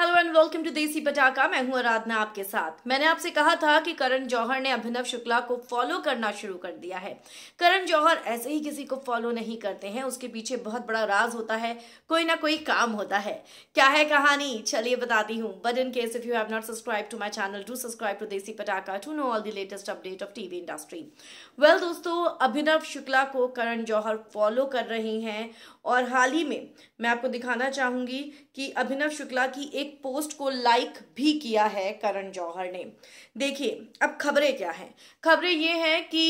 hello and welcome to देसी पटाका मैं हूं आराधना आपके साथ मैंने आपसे कहा था कि करण जौहर ने अभिनव शुक्ला को फॉलो करना शुरू कर दिया है करण जौहर ऐसे ही किसी को फॉलो नहीं करते हैं उसके पीछे बहुत बड़ा राज होता है कोई ना कोई काम होता है क्या है कहानी चलिए बताती हूँ but in case if you have not subscribe to my channel to subscribe to Desi Patakha to know all the latest update of TV industry well दोस्तों अभिनव शुक्ला को करण जौहर फॉलो कर रही हैं और हाल ही में मैं आपको दिखाना चाहूंगी कि अभिनव शुक्ला की एक एक पोस्ट को लाइक भी किया है करण जौहर ने देखिए अब खबरें क्या हैं खबरें ये हैं कि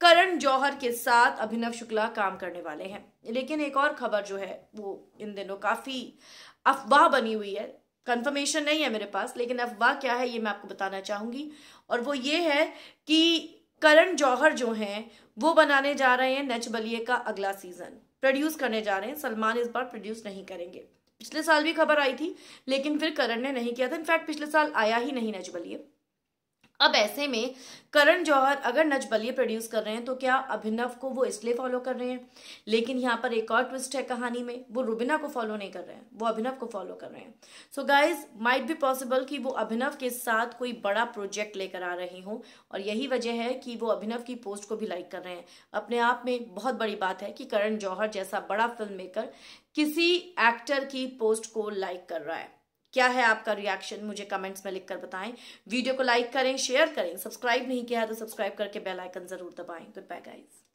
करण जौहर के साथ अभिनव शुक्ला काम करने वाले हैं लेकिन एक और खबर जो है वो इन दिनों काफ़ी अफवाह बनी हुई है कंफर्मेशन नहीं है मेरे पास लेकिन अफवाह क्या है ये मैं आपको बताना चाहूंगी और वो ये है कि करण जौहर जो हैं वो बनाने जा रहे हैं नच बलिए का अगला सीज़न प्रोड्यूस करने जा रहे हैं सलमान इस बार प्रोड्यूस नहीं करेंगे पिछले साल भी खबर आई थी लेकिन फिर करण ने नहीं किया था इनफैक्ट पिछले साल आया ही नहीं नेचुरली ये अब ऐसे में करण जौहर अगर बलिए प्रोड्यूस कर रहे हैं तो क्या अभिनव को वो इसलिए फॉलो कर रहे हैं लेकिन यहाँ पर एक और ट्विस्ट है कहानी में वो रुबिना को फॉलो नहीं कर रहे हैं वो अभिनव को फॉलो कर रहे हैं so guys might be possible कि वो अभिनव के साथ कोई बड़ा प्रोजेक्ट लेकर आ रही हूँ और यही वजह है कि वो अभिनव की पोस्ट को भी लाइक कर रहे हैं अपने आप में बहुत बड़ी बात है कि करण जौहर जैसा बड़ा फिल्म मेकर किसी एक्टर की पोस्ट को लाइक कर रहा है क्या है आपका रिएक्शन मुझे कमेंट्स में लिखकर बताएं वीडियो को लाइक करें शेयर करें सब्सक्राइब नहीं किया है तो सब्सक्राइब करके बेल आइकन जरूर दबाएं गुड बाय गाइस